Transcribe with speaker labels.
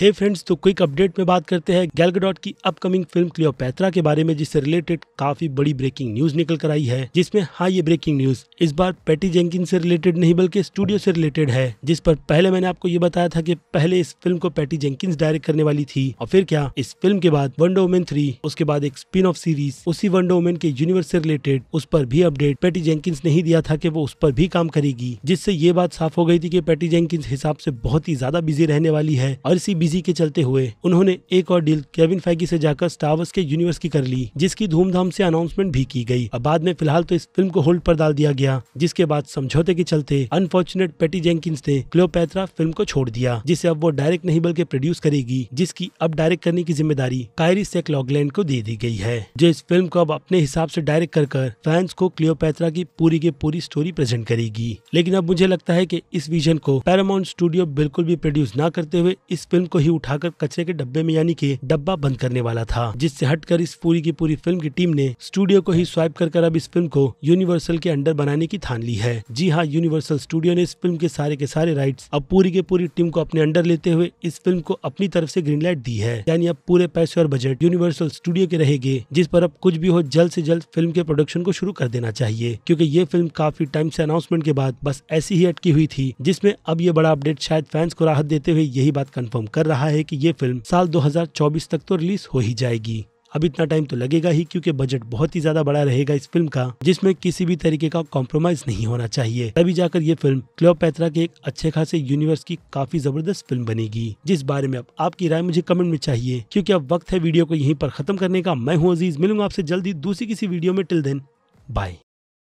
Speaker 1: हे friends तो quick update में बात करते हैं गैलगडॉट की अपकमिंग फिल्म क्लियोपैत्रा के बारे में जिससे रिलेटेड काफी बड़ी ब्रेकिंग न्यूज निकल कर आई है जिसमें हाँ ये ब्रेकिंग न्यूज इस बार पेटी जेंकिन से रिलेटेड नहीं बल्कि स्टूडियो से रिलेटेड है जिस पर पहले मैंने आपको ये बताया था की पहले इस फिल्म को पैटी जेंकिन डायरेक्ट करने वाली थी और फिर क्या इस फिल्म के बाद वनडो वोमेन थ्री उसके बाद एक स्पिन ऑफ सीरीज उसी वनडो वोमेन के यूनिवर्स से रिलेटेड उस पर भी अपडेट पैटी जेंकिन ने ही दिया था की वो उस पर भी काम करेगी जिससे ये बात साफ हो गई थी की पैटी जेंकिन हिसाब से बहुत ही ज्यादा बिजी रहने वाली है और इसी तेजी के चलते हुए उन्होंने एक और डील केविन फैगी से जाकर स्टावर्स के यूनिवर्स की कर ली जिसकी धूमधाम से अनाउंसमेंट भी की गई अब बाद में फिलहाल तो इस फिल्म को होल्ड पर डाल दिया गया जिसके बाद समझौते के चलते अनफॉर्चुनेट पेटी जेंकिस ने क्लियोपैथरा फिल्म को छोड़ दिया जिसे अब वो डायरेक्ट नहीं बल्कि प्रोड्यूस करेगी जिसकी अब डायरेक्ट करने की जिम्मेदारी कायरी सेक लॉगलैंड को दे दी गई है जो इस फिल्म को अब अपने हिसाब से डायरेक्ट कर कर फैंस को क्लियोपैथरा की पूरी की पूरी स्टोरी प्रेजेंट करेगी लेकिन अब मुझे लगता है की इस विजन को पैरामाउंट स्टूडियो बिल्कुल भी प्रोड्यूस न करते हुए इस फिल्म को को ही उठाकर कचरे के डब्बे में यानी कि डब्बा बंद करने वाला था जिससे हटकर इस पूरी की पूरी फिल्म की टीम ने स्टूडियो को ही स्वाइप कर, कर अब इस फिल्म को यूनिवर्सल के अंडर बनाने की ठान ली है जी हाँ यूनिवर्सल स्टूडियो ने इस फिल्म के सारे के सारे राइट अब पूरी की पूरी टीम को अपने अंडर लेते हुए इस फिल्म को अपनी तरफ ऐसी ग्रीन लाइट दी है यानी अब पूरे पैसे और बजट यूनिवर्सल स्टूडियो के रहेगी जिस पर अब कुछ भी हो जल्द ऐसी जल्द फिल्म के प्रोडक्शन को शुरू कर देना चाहिए क्यूँकी ये फिल्म काफी टाइम ऐसी अनाउंसमेंट के बाद बस ऐसी ही अटकी हुई थी जिसमें अब ये बड़ा अपडेट शायद फैंस को राहत देते हुए यही बात कंफर्म कर रहा है कि ये फिल्म साल 2024 तक तो रिलीज हो ही जाएगी अब इतना टाइम तो लगेगा ही क्योंकि बजट बहुत ही ज्यादा बड़ा रहेगा इस फिल्म का जिसमें किसी भी तरीके का कॉम्प्रोमाइज नहीं होना चाहिए तभी जाकर ये फिल्म क्लियोपैत्रा के एक अच्छे खासे यूनिवर्स की काफी जबरदस्त फिल्म बनेगी जिस बारे में अब आपकी राय मुझे कमेंट में चाहिए क्योंकि अब वक्त है वीडियो को यहीं पर खत्म करने का मैं हूँ अजीज मिलूंगा आपसे जल्दी दूसरी किसी वीडियो में टिल देन बाय